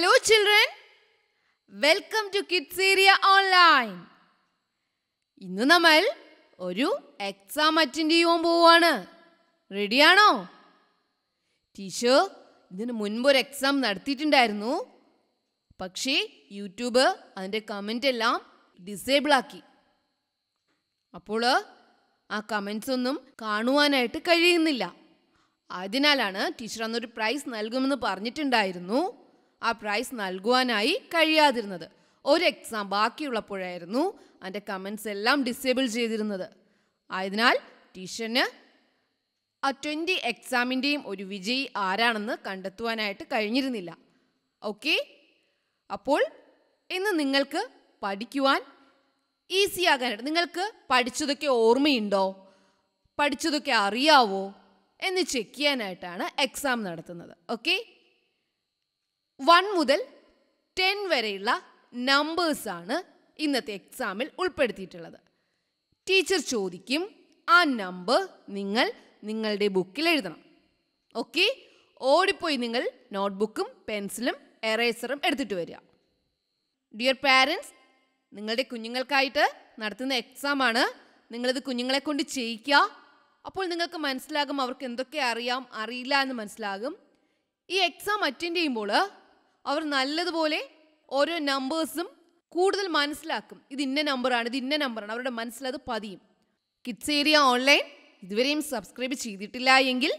Hello children. Welcome to kids area online ഇന്ന് നമ്മൾ ഒരു എക്സാം അറ്റൻഡ് ചെയ്യുവാൻ പോവാണ് റെഡിയാണോ ടീച്ചർ ഇതിന് മുൻപ് ഒരു എക്സാം നടത്തിയിട്ടുണ്ടായിരുന്നു പക്ഷേ യൂട്യൂബ് അതിൻ്റെ കമൻ്റ് എല്ലാം ഡിസേബിൾ ആക്കി അപ്പോൾ ആ കമൻസ് ഒന്നും കാണുവാനായിട്ട് കഴിയുന്നില്ല അതിനാലാണ് ടീച്ചർ അന്നൊരു പ്രൈസ് നൽകുമെന്ന് പറഞ്ഞിട്ടുണ്ടായിരുന്നു ആ പ്രൈസ് നൽകുവാനായി കഴിയാതിരുന്നത് ഒരു എക്സാം ബാക്കിയുള്ളപ്പോഴായിരുന്നു അതിൻ്റെ കമൻസ് എല്ലാം ഡിസേബിൾ ചെയ്തിരുന്നത് ആയതിനാൽ ടീച്ചറിന് ആ ട്വൻറ്റി എക്സാമിൻ്റെയും ഒരു വിജയി ആരാണെന്ന് കണ്ടെത്തുവാനായിട്ട് കഴിഞ്ഞിരുന്നില്ല ഓക്കെ അപ്പോൾ ഇന്ന് നിങ്ങൾക്ക് പഠിക്കുവാൻ ഈസി ആകാനായിട്ട് നിങ്ങൾക്ക് പഠിച്ചതൊക്കെ ഓർമ്മയുണ്ടോ പഠിച്ചതൊക്കെ അറിയാവോ എന്ന് ചെക്ക് ചെയ്യാനായിട്ടാണ് എക്സാം നടത്തുന്നത് ഓക്കെ വൺ മുതൽ ടെൻ വരെയുള്ള നമ്പേഴ്സാണ് ഇന്നത്തെ എക്സാമിൽ ഉൾപ്പെടുത്തിയിട്ടുള്ളത് ടീച്ചർ ചോദിക്കും ആ നമ്പർ നിങ്ങൾ നിങ്ങളുടെ ബുക്കിൽ എഴുതണം ഓക്കെ ഓടിപ്പോയി നിങ്ങൾ നോട്ട്ബുക്കും പെൻസിലും എറേസറും എടുത്തിട്ട് വരിക ഡിയർ പാരൻസ് നിങ്ങളുടെ കുഞ്ഞുങ്ങൾക്കായിട്ട് നടത്തുന്ന എക്സാമാണ് നിങ്ങളിത് കുഞ്ഞുങ്ങളെ കൊണ്ട് ചെയ്യിക്കുക അപ്പോൾ നിങ്ങൾക്ക് മനസ്സിലാകും അവർക്ക് എന്തൊക്കെ അറിയാം അറിയില്ല എന്ന് മനസ്സിലാകും ഈ എക്സാം അറ്റൻഡ് ചെയ്യുമ്പോൾ അവർ നല്ലതുപോലെ ഓരോ നമ്പേഴ്സും കൂടുതൽ മനസ്സിലാക്കും ഇത് ഇന്ന നമ്പറാണ് ഇത് ഇന്ന നമ്പറാണ് അവരുടെ മനസ്സിലത് പതിയും കിഡ്സ് ഏരിയ ഓൺലൈൻ ഇതുവരെയും സബ്സ്ക്രൈബ് ചെയ്തിട്ടില്ല എങ്കിൽ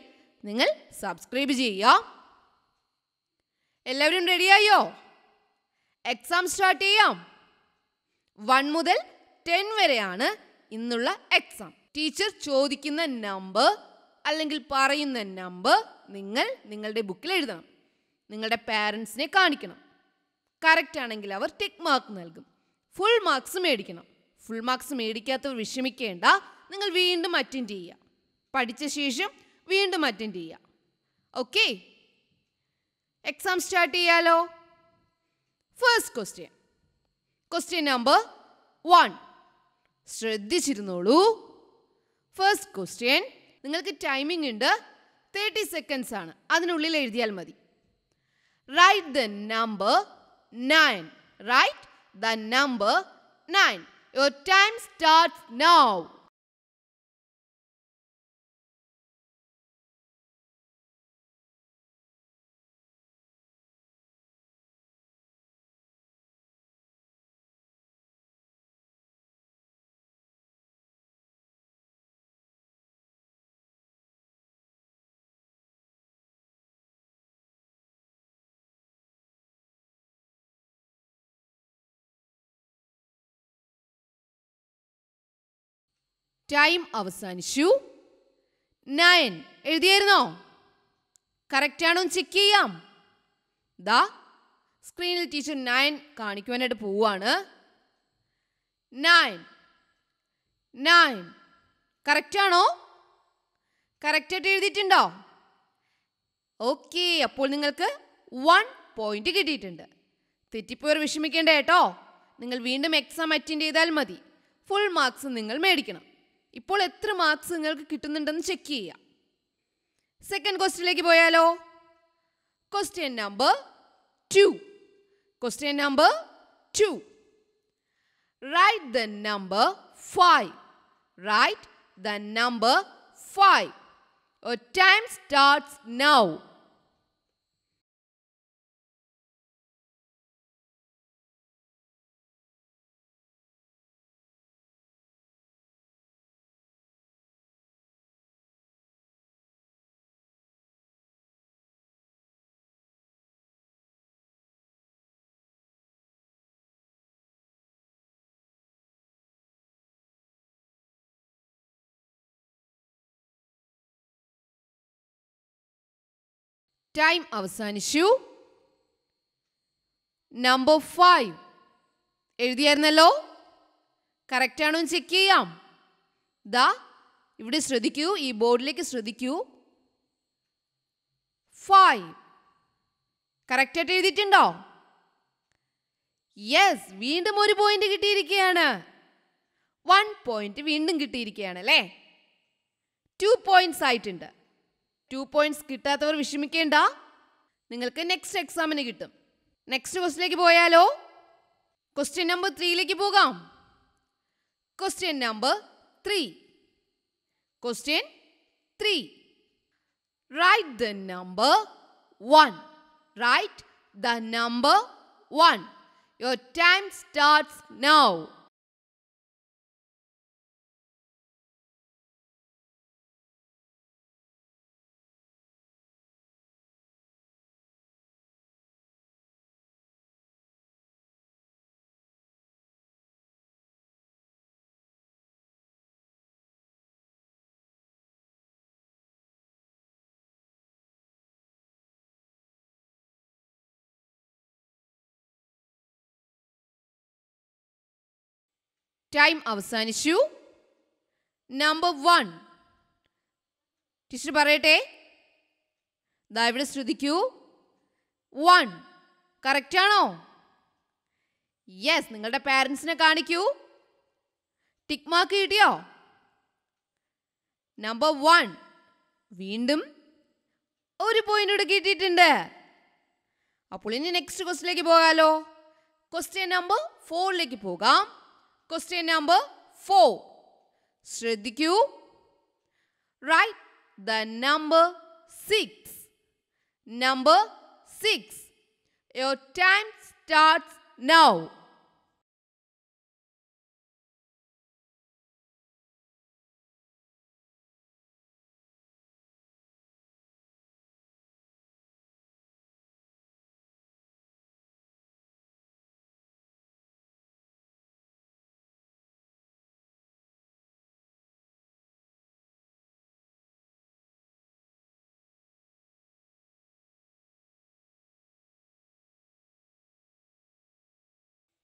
നിങ്ങൾ സബ്സ്ക്രൈബ് ചെയ്യുക എല്ലാവരും റെഡിയായോ എക്സാം സ്റ്റാർട്ട് ചെയ്യാം വൺ മുതൽ ടെൻ വരെയാണ് ഇന്നുള്ള എക്സാം ടീച്ചർ ചോദിക്കുന്ന നമ്പർ അല്ലെങ്കിൽ പറയുന്ന നമ്പർ നിങ്ങൾ നിങ്ങളുടെ ബുക്കിൽ എഴുതണം നിങ്ങളുടെ പാരൻസിനെ കാണിക്കണം കറക്റ്റ് ആണെങ്കിൽ അവർ ടിക്ക് മാർക്ക് നൽകും ഫുൾ മാർക്സ് മേടിക്കണം ഫുൾ മാർക്സ് മേടിക്കാത്തവർ വിഷമിക്കേണ്ട നിങ്ങൾ വീണ്ടും അറ്റൻഡ് ചെയ്യുക പഠിച്ച ശേഷം വീണ്ടും അറ്റൻഡ് ചെയ്യുക ഓക്കെ എക്സാം സ്റ്റാർട്ട് ചെയ്യാലോ first question question number one ശ്രദ്ധിച്ചിരുന്നോളൂ ഫസ്റ്റ് ക്വസ്റ്റ്യൻ നിങ്ങൾക്ക് ടൈമിംഗ് ഉണ്ട് തേർട്ടി സെക്കൻഡ്സ് ആണ് അതിനുള്ളിൽ എഴുതിയാൽ മതി Write the number 9. Write the number 9. Your time starts now. Time അവസാനിച്ചു നയൻ എഴുതിയായിരുന്നോ കറക്റ്റാണോ ചെക്ക് ചെയ്യാം ദാ സ്ക്രീനിൽ ടീച്ചർ നയൻ കാണിക്കുവാനായിട്ട് പോവാണ് നയൻ നയൻ കറക്റ്റാണോ കറക്റ്റായിട്ട് എഴുതിയിട്ടുണ്ടോ ഓക്കെ അപ്പോൾ നിങ്ങൾക്ക് വൺ പോയിന്റ് കിട്ടിയിട്ടുണ്ട് തെറ്റിപ്പോയർ വിഷമിക്കേണ്ട കേട്ടോ നിങ്ങൾ വീണ്ടും എക്സാം അറ്റൻഡ് ചെയ്താൽ മതി ഫുൾ മാർക്സ് നിങ്ങൾ മേടിക്കണം ഇപ്പോൾ എത്ര മാർക്സ് നിങ്ങൾക്ക് കിട്ടുന്നുണ്ടെന്ന് ചെക്ക് ചെയ്യാം സെക്കൻഡ് ക്വസ്റ്റ്യനിലേക്ക് പോയാലോ question number two question number two write the number five write the number five Your time starts now time അവസാനിച്ചു നമ്പർ ഫൈവ് എഴുതിയായിരുന്നല്ലോ ആണോ ചെക്ക് ചെയ്യാം ദാ ഇവിടെ ശ്രദ്ധിക്കൂ ഈ ബോർഡിലേക്ക് ശ്രദ്ധിക്കൂ ഫൈവ് കറക്റ്റായിട്ട് എഴുതിയിട്ടുണ്ടോ യെസ് വീണ്ടും ഒരു പോയിന്റ് കിട്ടിയിരിക്കുകയാണ് വൺ പോയിന്റ് വീണ്ടും കിട്ടിയിരിക്കുകയാണ് അല്ലേ ടു പോയിന്റ്സ് ആയിട്ടുണ്ട് ടു പോയിന്റ്സ് കിട്ടാത്തവർ വിഷമിക്കേണ്ട നിങ്ങൾക്ക് നെക്സ്റ്റ് എക്സാമിന് കിട്ടും നെക്സ്റ്റ് ക്വസ്റ്റിലേക്ക് പോയാലോ ക്വസ്റ്റ്യൻ നമ്പർ ത്രീയിലേക്ക് പോകാം question number three question three write the number one write the number one your time starts now time അവസാനിച്ചു നമ്പർ വൺ ടീച്ചർ പറയട്ടെ ദയവിടെ ശ്രദ്ധിക്കൂ വൺ കറക്റ്റാണോ യെസ് നിങ്ങളുടെ പാരൻസിനെ കാണിക്കൂ ടിക് മാർക്ക് കിട്ടിയോ നമ്പർ വൺ വീണ്ടും ഒരു പോയിന്റ് ഇവിടെ കിട്ടിയിട്ടുണ്ട് അപ്പോൾ ഇനി നെക്സ്റ്റ് ക്വസ്റ്റിലേക്ക് പോകാമല്ലോ ക്വസ്റ്റ്യൻ നമ്പർ ഫോറിലേക്ക് പോകാം Question number 4. Shreddhikyu. Write the number 6. Number 6. Your time starts now.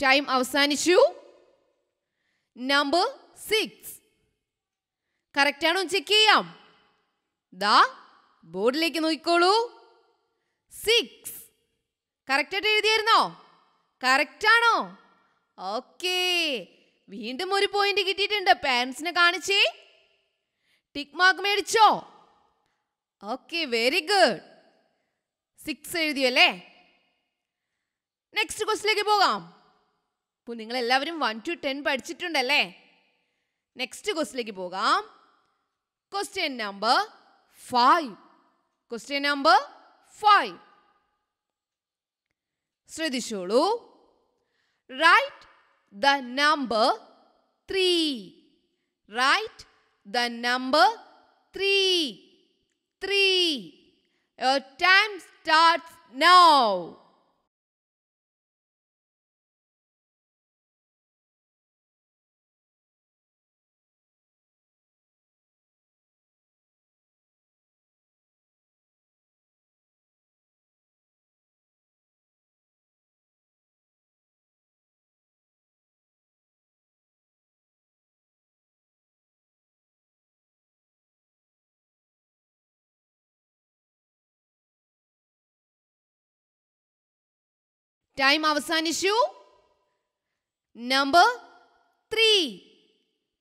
Time അവസാനിച്ചു നമ്പർ സിക്സ് ആണോ ചെക്ക് ചെയ്യാം ദാ ബോർഡിലേക്ക് നോക്കിക്കോളൂ സിക്സ് കറക്റ്റായിട്ട് എഴുതിയായിരുന്നോ ആണോ ഓക്കേ വീണ്ടും ഒരു പോയിന്റ് കിട്ടിയിട്ടുണ്ട് പാരൻസിനെ കാണിച്ചേ ടിക് മാർക്ക് മേടിച്ചോ ഓക്കെ വെരി ഗുഡ് സിക്സ് എഴുതിയല്ലേ നെക്സ്റ്റ് ക്വസ്റ്റിലേക്ക് പോകാം അപ്പോൾ നിങ്ങളെല്ലാവരും വൺ ടു ടെൻ പഠിച്ചിട്ടുണ്ടല്ലേ നെക്സ്റ്റ് ക്വസ്റ്റിലേക്ക് പോകാം question number five question number five ശ്രദ്ധിച്ചോളൂ write the number three write the number three three time start now time അവസാനിച്ചു നമ്പർ ത്രീ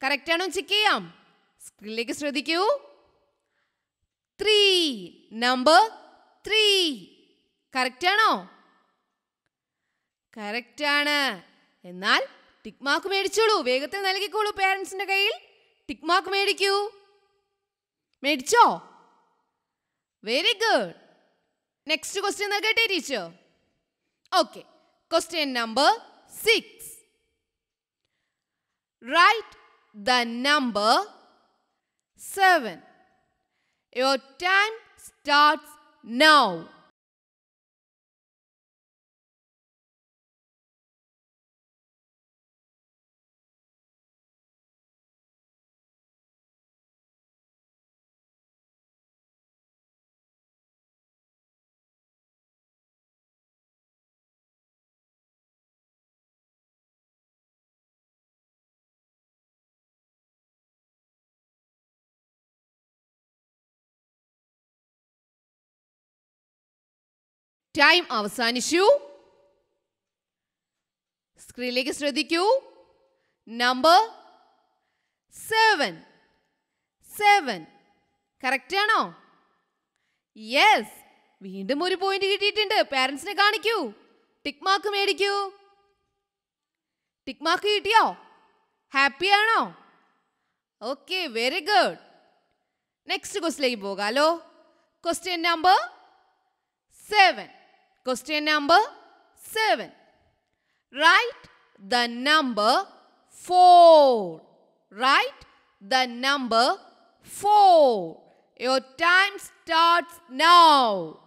കറക്റ്റ് ആണോ ചെക്ക് ചെയ്യാം സ്ക്രീനിലേക്ക് ശ്രദ്ധിക്കൂ ത്രീ നമ്പർ ത്രീ കറക്റ്റ് ആണോ കറക്റ്റ് ആണ് എന്നാൽ ടിക് മാർക്ക് മേടിച്ചോളൂ വേഗത്തിൽ നൽകിക്കോളൂ പേരൻസിന്റെ കയ്യിൽ ടിക് മാർക്ക് മേടിക്കൂ മേടിച്ചോ വെരി ഗുഡ് നെക്സ്റ്റ് ക്വസ്റ്റ്യൻ നൽകട്ടെ teacher Okay. Question number 6. Write the number 7. Your time starts now. Time അവസാനിച്ചു സ്ക്രീനിലേക്ക് ശ്രദ്ധിക്കൂ നമ്പർ സെവൻ സെവൻ കറക്റ്റ് ആണോ യെസ് വീണ്ടും ഒരു പോയിന്റ് കിട്ടിയിട്ടുണ്ട് പേരൻസിനെ കാണിക്കൂ ടിക് മാർക്ക് മേടിക്കൂ ടിക് മാർക്ക് കിട്ടിയോ ഹാപ്പി ആണോ ഓക്കെ വെരി ഗുഡ് നെക്സ്റ്റ് ക്വസ്റ്റിലേക്ക് പോകാലോ question number seven Question number 7. Write the number 4. Write the number 4. Your time starts now.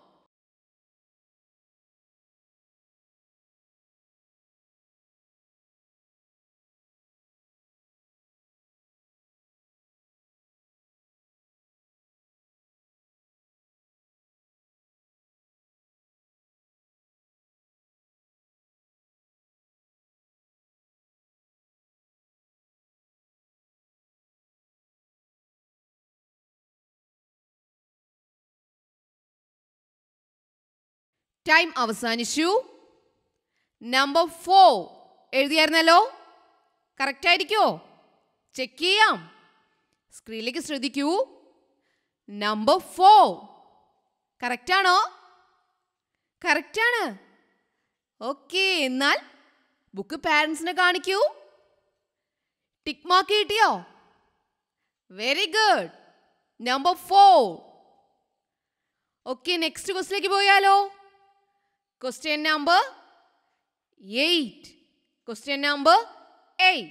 Time അവസാനിച്ചു നമ്പർ ഫോർ എഴുതിയായിരുന്നല്ലോ ആയിരിക്കോ ചെക്ക് ചെയ്യാം സ്ക്രീനിലേക്ക് ശ്രദ്ധിക്കൂ നമ്പർ ഫോർ കറക്റ്റ് ആണ് ഓക്കെ എന്നാൽ ബുക്ക് പാരൻസിനെ കാണിക്കൂ ടിക് മാർക്ക് കിട്ടിയോ very good number four okay next ക്വസ്റ്റിലേക്ക് പോയാലോ Question number 8. Question number 8.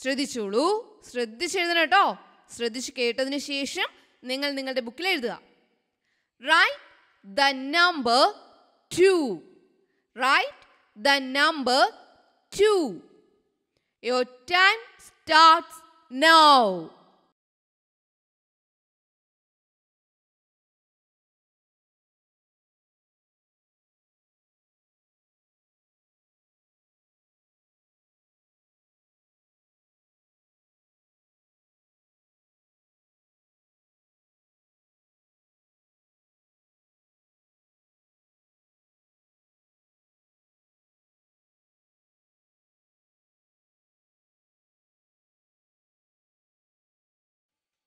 ശ്രദ്ധിച്ചോളൂ ശ്രദ്ധിച്ചെഴുതണം കേട്ടോ ശ്രദ്ധിച്ച് കേട്ടതിന് ശേഷം നിങ്ങൾ നിങ്ങളുടെ ബുക്കിൽ എഴുതുക write the number two write the number two your time starts now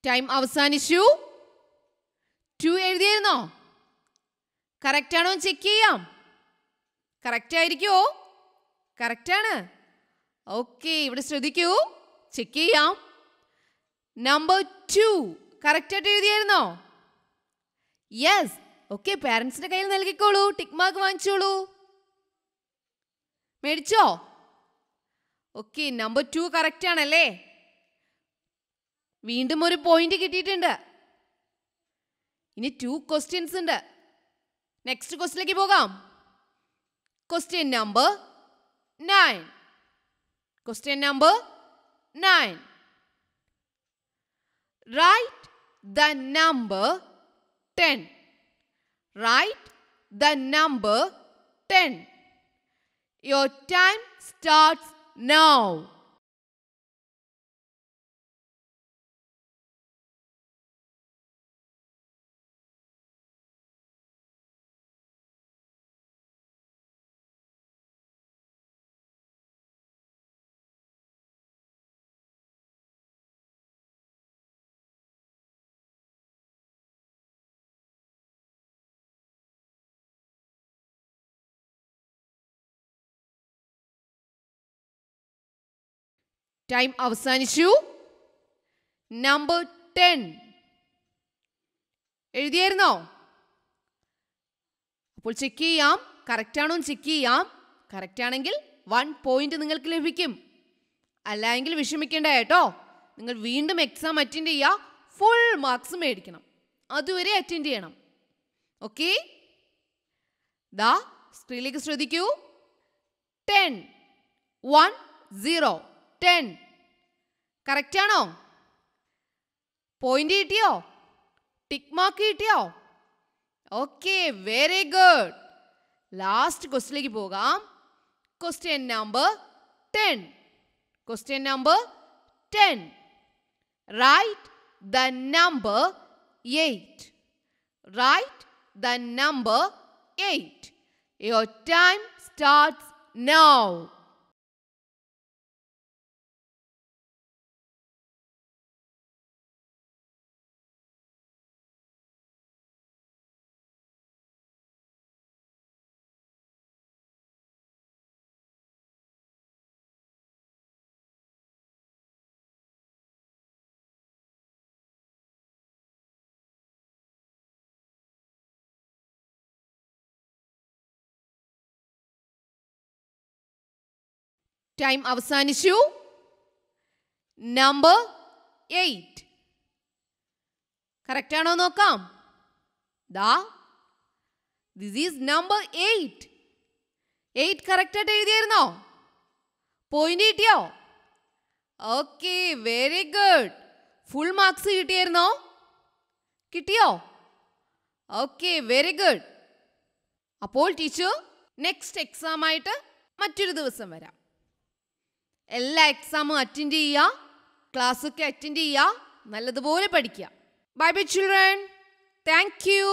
time അവസാനിച്ചു ടു എഴുതിയായിരുന്നോ ആണോ ചെക്ക് ചെയ്യാം കറക്റ്റ് ആയിരിക്കുമോ ആണ് ഓക്കെ ഇവിടെ ശ്രദ്ധിക്കൂ ചെക്ക് ചെയ്യാം നമ്പർ ടു ആയിട്ട് എഴുതിയായിരുന്നോ യെസ് ഓക്കെ പാരൻസിന്റെ കയ്യിൽ നൽകിക്കോളൂ ടിക് മാർക്ക് വാങ്ങിച്ചോളൂ മേടിച്ചോ ഓക്കെ നമ്പർ ടു ആണല്ലേ വീണ്ടും ഒരു പോയിന്റ് കിട്ടിയിട്ടുണ്ട് ഇനി ടു ക്വസ്റ്റ്യൻസ് ഉണ്ട് നെക്സ്റ്റ് ക്വസ്റ്റിലേക്ക് പോകാം question number nine question number nine write the number ten write the number ten your time starts now time അവസാനിച്ചു നമ്പർ ടെൻ എഴുതിയായിരുന്നോ അപ്പോൾ ചെക്ക് ചെയ്യാം ആണോ ചെക്ക് ചെയ്യാം ആണെങ്കിൽ വൺ പോയിന്റ് നിങ്ങൾക്ക് ലഭിക്കും അല്ലെങ്കിൽ വിഷമിക്കേണ്ട കേട്ടോ നിങ്ങൾ വീണ്ടും എക്സാം അറ്റൻഡ് ചെയ്യുക ഫുൾ മാർക്സ് മേടിക്കണം അതുവരെ അറ്റൻഡ് ചെയ്യണം ഓക്കെ ദാ സ്ക്രീനിലേക്ക് ശ്രദ്ധിക്കൂ ടെൻ വൺ സീറോ ടെൻ കറക്റ്റാണോ പോയിന്റ് കിട്ടിയോ ടിക്ക് മാർക്ക് കിട്ടിയോ ഓക്കെ വെരി ഗുഡ് ലാസ്റ്റ് ക്വസ്റ്റിലേക്ക് പോകാം question number ten question number ten write the number eight write the number eight your time starts now time അവസാനിച്ചു number eight correct ആണോ നോക്കാം ദാ this is number eight eight correct ആയിട്ട് എഴുതിയായിരുന്നോ point കിട്ടിയോ okay very good full marks കിട്ടിയായിരുന്നോ കിട്ടിയോ okay very good അപ്പോൾ ടീച്ചർ നെക്സ്റ്റ് എക്സാം ആയിട്ട് മറ്റൊരു ദിവസം വരാം എല്ലാ എക്സാമും അറ്റൻഡ് ചെയ്യുക ക്ലാസ്സൊക്കെ അറ്റൻഡ് ചെയ്യുക നല്ലതുപോലെ പഠിക്കുക bye bye children thank U